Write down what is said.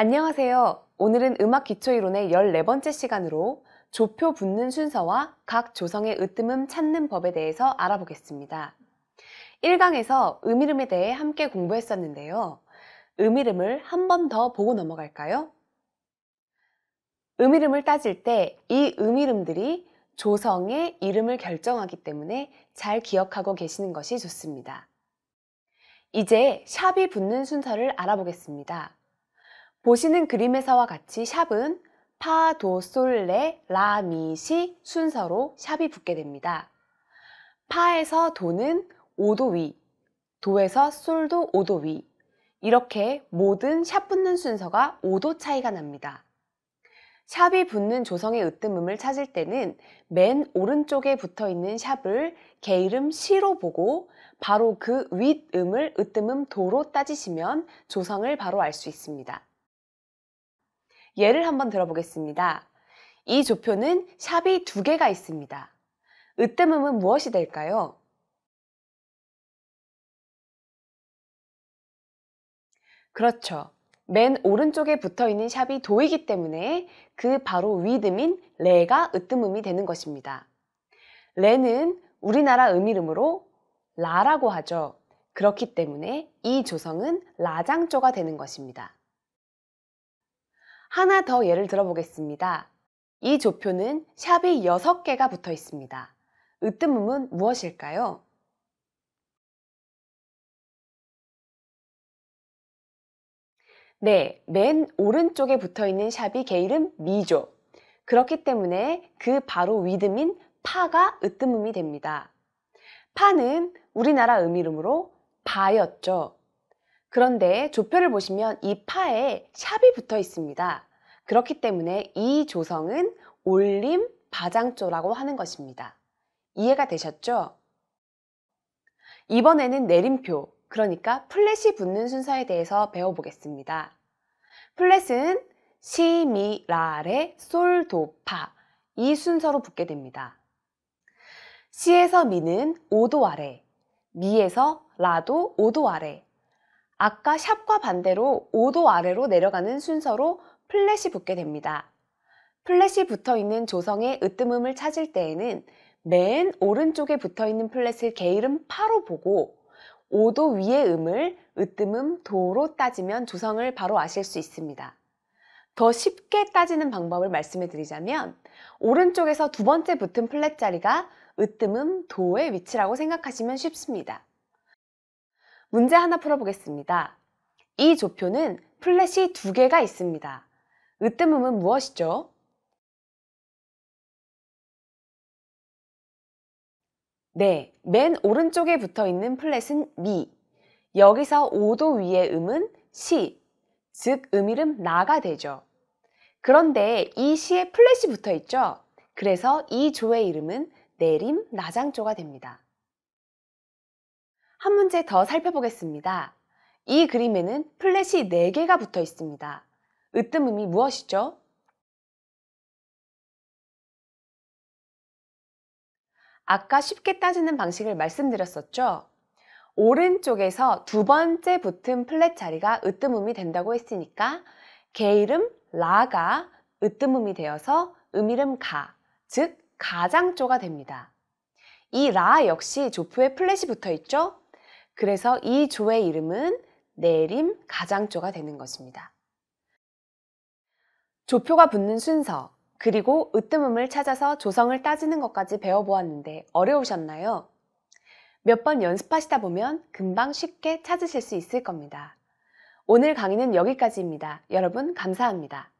안녕하세요. 오늘은 음악 기초이론의 14번째 시간으로 조표 붙는 순서와 각 조성의 으뜸음 찾는 법에 대해서 알아보겠습니다. 1강에서 음이름에 대해 함께 공부했었는데요. 음이름을 한 번 더 보고 넘어갈까요? 음이름을 따질 때 이 음이름들이 조성의 이름을 결정하기 때문에 잘 기억하고 계시는 것이 좋습니다. 이제 샵이 붙는 순서를 알아보겠습니다. 보시는 그림에서와 같이 샵은 파, 도, 솔, 레, 라, 미, 시 순서로 샵이 붙게 됩니다. 파에서 도는 5도 위, 도에서 솔도 5도 위, 이렇게 모든 샵 붙는 순서가 5도 차이가 납니다. 샵이 붙는 조성의 으뜸음을 찾을 때는 맨 오른쪽에 붙어 있는 샵을 개 이름 시로 보고 바로 그 윗음을 으뜸음 도로 따지시면 조성을 바로 알 수 있습니다. 예를 한번 들어보겠습니다. 이 조표는 샵이 두 개가 있습니다. 으뜸음은 무엇이 될까요? 그렇죠. 맨 오른쪽에 붙어 있는 샵이 도이기 때문에 그 바로 위듬인 레가 으뜸음이 되는 것입니다. 레는 우리나라 음이름으로 라라고 하죠. 그렇기 때문에 이 조성은 라장조가 되는 것입니다. 하나 더 예를 들어보겠습니다. 이 조표는 샵이 6개가 붙어 있습니다. 으뜸음은 무엇일까요? 네, 맨 오른쪽에 붙어 있는 샵이 개 이름 미조 그렇기 때문에 그 바로 위듬인 파가 으뜸음이 됩니다. 파는 우리나라 음이름으로 바였죠. 그런데 조표를 보시면 이 파에 샵이 붙어 있습니다. 그렇기 때문에 이 조성은 올림 바장조라고 하는 것입니다. 이해가 되셨죠? 이번에는 내림표, 그러니까 플랫이 붙는 순서에 대해서 배워보겠습니다. 플랫은 시, 미, 라, 레, 솔, 도, 파 이 순서로 붙게 됩니다. 시에서 미는 5도 아래, 미에서 라도 5도 아래, 아까 샵과 반대로 5도 아래로 내려가는 순서로 플랫이 붙게 됩니다. 플랫이 붙어 있는 조성의 으뜸음을 찾을 때에는 맨 오른쪽에 붙어 있는 플랫을 게으름 파로 보고 5도 위의 음을 으뜸음 도로 따지면 조성을 바로 아실 수 있습니다. 더 쉽게 따지는 방법을 말씀해 드리자면 오른쪽에서 두 번째 붙은 플랫 자리가 으뜸음 도의 위치라고 생각하시면 쉽습니다. 문제 하나 풀어보겠습니다. 이 조표는 플랫이 두 개가 있습니다. 으뜸음은 무엇이죠? 네, 맨 오른쪽에 붙어 있는 플랫은 미, 여기서 5도 위의 음은 시, 즉 음이름 나가 되죠. 그런데 이 시에 플랫이 붙어 있죠? 그래서 이 조의 이름은 내림 나장조가 됩니다. 한 문제 더 살펴보겠습니다. 이 그림에는 플랫이 4개가 붙어 있습니다. 으뜸음이 무엇이죠? 아까 쉽게 따지는 방식을 말씀드렸었죠? 오른쪽에서 두 번째 붙은 플랫 자리가 으뜸음이 된다고 했으니까 개 이름 라가 으뜸음이 되어서 음이름 가, 즉 가장조가 됩니다. 이 라 역시 조표에 플랫이 붙어 있죠? 그래서 이 조의 이름은 내림 가장조가 되는 것입니다. 조표가 붙는 순서, 그리고 으뜸음을 찾아서 조성을 따지는 것까지 배워보았는데 어려우셨나요? 몇 번 연습하시다 보면 금방 쉽게 찾으실 수 있을 겁니다. 오늘 강의는 여기까지입니다. 여러분 감사합니다.